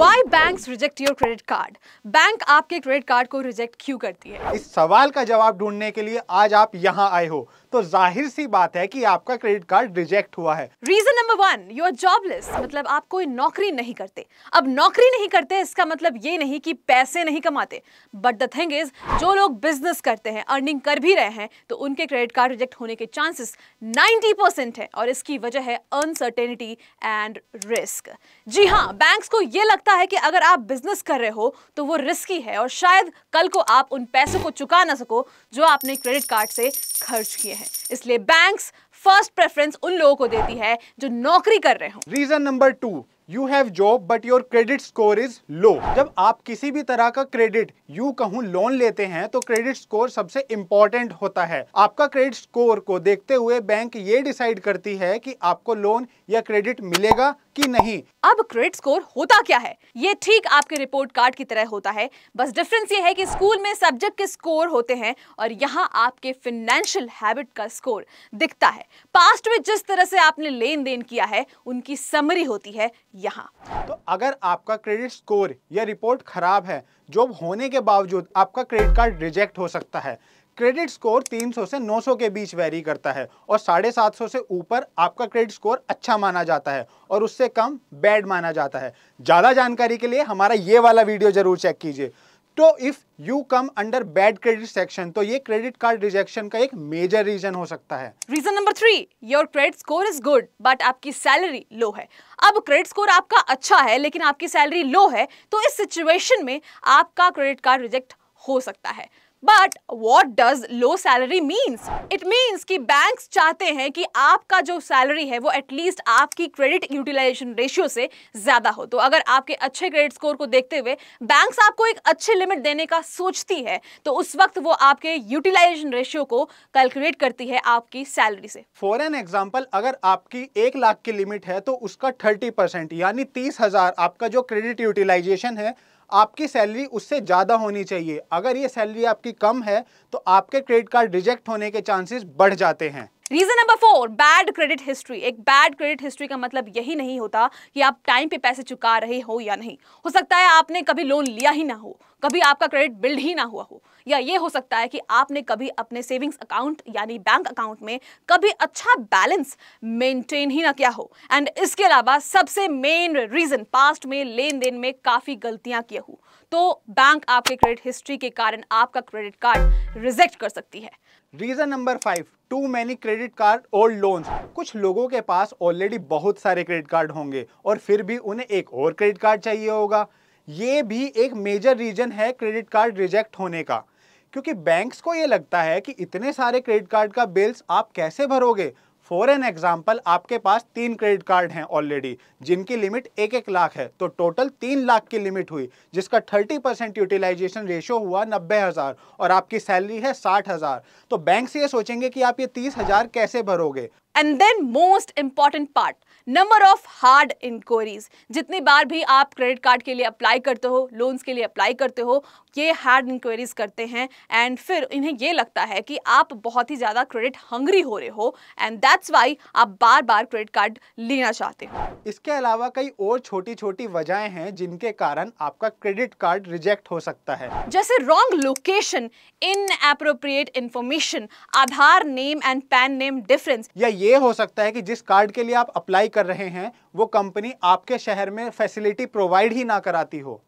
Why banks reject your credit card bank आपके credit card को reject क्यों करती है इस सवाल का जवाब ढूंढने के लिए आज आप यहाँ आए हो तो जाहिर सी बात है कि आपका क्रेडिट कार्ड रिजेक्ट हुआ है reason number one you are jobless मतलब आप कोई नौकरी नहीं करते अब नौकरी नहीं करते इसका मतलब ये नहीं कि पैसे नहीं कमाते बट द थिंग इज जो लोग बिजनेस करते हैं अर्निंग कर भी रहे हैं तो उनके क्रेडिट कार्ड रिजेक्ट होने के चांसेस नाइनटी परसेंट है और इसकी वजह है अनसर्टेनिटी एंड रिस्क जी हाँ बैंक को यह लगता है कि अगर आप बिजनेस कर रहे हो तो वो रिस्की है और शायद कल को आप उन पैसों को चुका ना सको जो आपने क्रेडिट कार्ड से खर्च किए हैं इसलिए बैंक्स फर्स्ट प्रेफरेंस उन लोगों को देती है जो नौकरी कर रहे हो reason number two you have job but your credit score is low जब आप किसी भी तरह का क्रेडिट यू कहूँ लोन लेते हैं तो क्रेडिट स्कोर सबसे इम्पोर्टेंट होता है आपका क्रेडिट स्कोर को देखते हुए बैंक ये डिसाइड करती है कि आपको लोन या क्रेडिट मिलेगा कि नहीं अब क्रेडिट स्कोर होता क्या है ये ठीक आपके रिपोर्ट कार्ड की तरह होता है बस डिफरेंस ये है कि स्कूल में सब्जेक्ट के स्कोर होते हैं और यहाँ आपके फिनेंशियल हैबिट का स्कोर दिखता है पास्ट में जिस तरह से आपने लेन देन किया है उनकी समरी होती है यहाँ तो अगर आपका क्रेडिट स्कोर या रिपोर्ट खराब है जो होने के बावजूद आपका क्रेडिट कार्ड रिजेक्ट हो सकता है क्रेडिट स्कोर 300 से 900 के बीच वेरी करता है और साढ़े सात से ऊपर आपका क्रेडिट स्कोर अच्छा माना जाता है और उससे कम बैड माना जाता है ज़्यादा जानकारी के लिए हमारा ये वाला वीडियो ज़रूर चेक कीजिए तो if you come under bad credit section तो ये क्रेडिट कार्ड रिजेक्शन का एक मेजर रीजन हो सकता है reason number three your credit score is good but आपकी सैलरी लो है अब क्रेडिट स्कोर आपका अच्छा है लेकिन आपकी सैलरी लो है तो इस सिचुएशन में आपका क्रेडिट कार्ड रिजेक्ट हो सकता है but what does low salary means it means कि बैंक चाहते हैं कि आपका जो सैलरी है वो एटलीस्ट आपकी क्रेडिट यूटिलाइजेशन रेशियो से ज्यादा हो तो अगर आपके अच्छे क्रेडिट स्कोर को देखते हुए बैंक आपको एक अच्छे लिमिट देने का सोचती है तो उस वक्त वो आपके यूटिलाइजेशन रेशियो को कैलकुलेट करती है आपकी सैलरी से फॉर एन एग्जाम्पल अगर आपकी एक लाख की लिमिट है तो उसका थर्टी परसेंट यानी तीस हजार आपका जो क्रेडिट यूटिलाइजेशन है आपकी सैलरी उससे ज़्यादा होनी चाहिए अगर ये सैलरी आपकी आपकी कम है तो आपके क्रेडिट कार्ड रिजेक्ट होने के चांसेस बढ़ जाते हैं reason number four bad credit history एक बैड क्रेडिट हिस्ट्री का मतलब यही नहीं होता कि आप टाइम पे पैसे चुका रहे हो या नहीं हो सकता है आपने कभी लोन लिया ही ना हो कभी आपका क्रेडिट बिल्ड ही ना हुआ हो या ये हो सकता है कि आपने कभी अपने सेविंग्स अकाउंट यानी बैंक अकाउंट में कभी अच्छा बैलेंस मेंटेन ही ना किया हो एंड इसके अलावा सबसे मेन रीज़न पास्ट में लेन देन में काफ़ी गलतियां किया हो तो बैंक आपके क्रेडिट हिस्ट्री के कारण आपका क्रेडिट कार्ड रिजेक्ट कर सकती है reason number five too many credit card और लोन कुछ लोगों के पास ऑलरेडी बहुत सारे क्रेडिट कार्ड होंगे और फिर भी उन्हें एक और क्रेडिट कार्ड चाहिए होगा ये भी एक मेजर रीजन है क्रेडिट कार्ड रिजेक्ट होने का क्योंकि बैंक्स को ये लगता है कि इतने सारे क्रेडिट कार्ड का बिल्स आप कैसे भरोगे फॉर एन एग्जाम्पल आपके पास तीन क्रेडिट कार्ड हैं ऑलरेडी जिनकी लिमिट एक एक लाख है तो टोटल तीन लाख की लिमिट हुई जिसका थर्टी परसेंट यूटिलाइजेशन रेशो हुआ नब्बे हज़ार और आपकी सैलरी है साठ हज़ार तो बैंक से ये सोचेंगे कि आप ये तीस हज़ार कैसे भरोगे and then most important part number of hard inquiries जितनी बार भी आप क्रेडिट कार्ड के लिए अप्लाई करते हो लोन्स के लिए अप्लाई करते हो ये हार्ड इंक्वायरीज करते हैं एंड फिर इन्हें ये लगता है कि आप बहुत ही ज़्यादा क्रेडिट हंगरी हो रहे हो एंड दैट्स वाई आप बार बार क्रेडिट कार्ड लेना चाहते हो इसके अलावा कई और छोटी छोटी वजहें हैं जिनके कारण आपका क्रेडिट कार्ड रिजेक्ट हो सकता है जैसे wrong location inappropriate information Aadhaar name and PAN name difference या ये ये हो सकता है कि जिस कार्ड के लिए आप अप्लाई कर रहे हैं वो कंपनी आपके शहर में फैसिलिटी प्रोवाइड ही ना कराती हो